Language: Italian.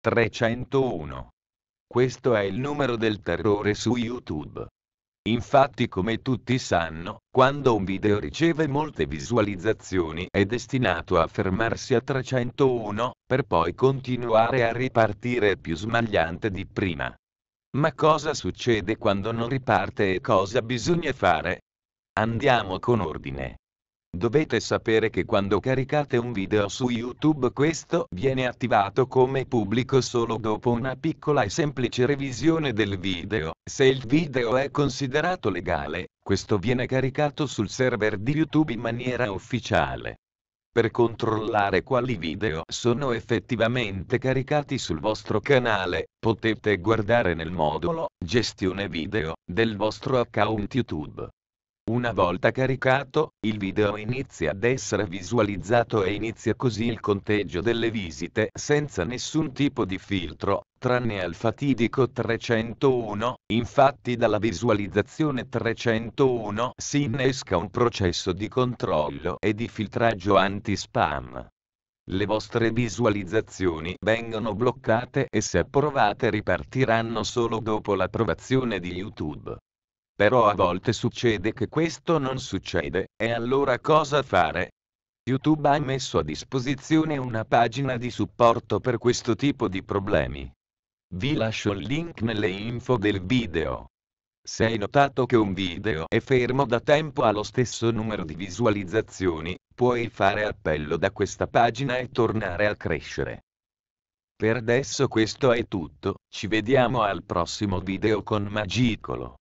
301. Questo è il numero del terrore su YouTube. Infatti come tutti sanno, quando un video riceve molte visualizzazioni è destinato a fermarsi a 301, per poi continuare a ripartire più smagliante di prima. Ma cosa succede quando non riparte e cosa bisogna fare? Andiamo con ordine. Dovete sapere che quando caricate un video su YouTube questo viene attivato come pubblico solo dopo una piccola e semplice revisione del video. Se il video è considerato legale, questo viene caricato sul server di YouTube in maniera ufficiale. Per controllare quali video sono effettivamente caricati sul vostro canale, potete guardare nel modulo Gestione video del vostro account YouTube. Una volta caricato, il video inizia ad essere visualizzato e inizia così il conteggio delle visite senza nessun tipo di filtro, tranne al fatidico 301, infatti dalla visualizzazione 301 si innesca un processo di controllo e di filtraggio anti-spam. Le vostre visualizzazioni vengono bloccate e se approvate ripartiranno solo dopo l'approvazione di YouTube. Però a volte succede che questo non succede, e allora cosa fare? YouTube ha messo a disposizione una pagina di supporto per questo tipo di problemi. Vi lascio il link nelle info del video. Se hai notato che un video è fermo da tempo allo stesso numero di visualizzazioni, puoi fare appello da questa pagina e tornare a crescere. Per adesso questo è tutto, ci vediamo al prossimo video con Magicolo.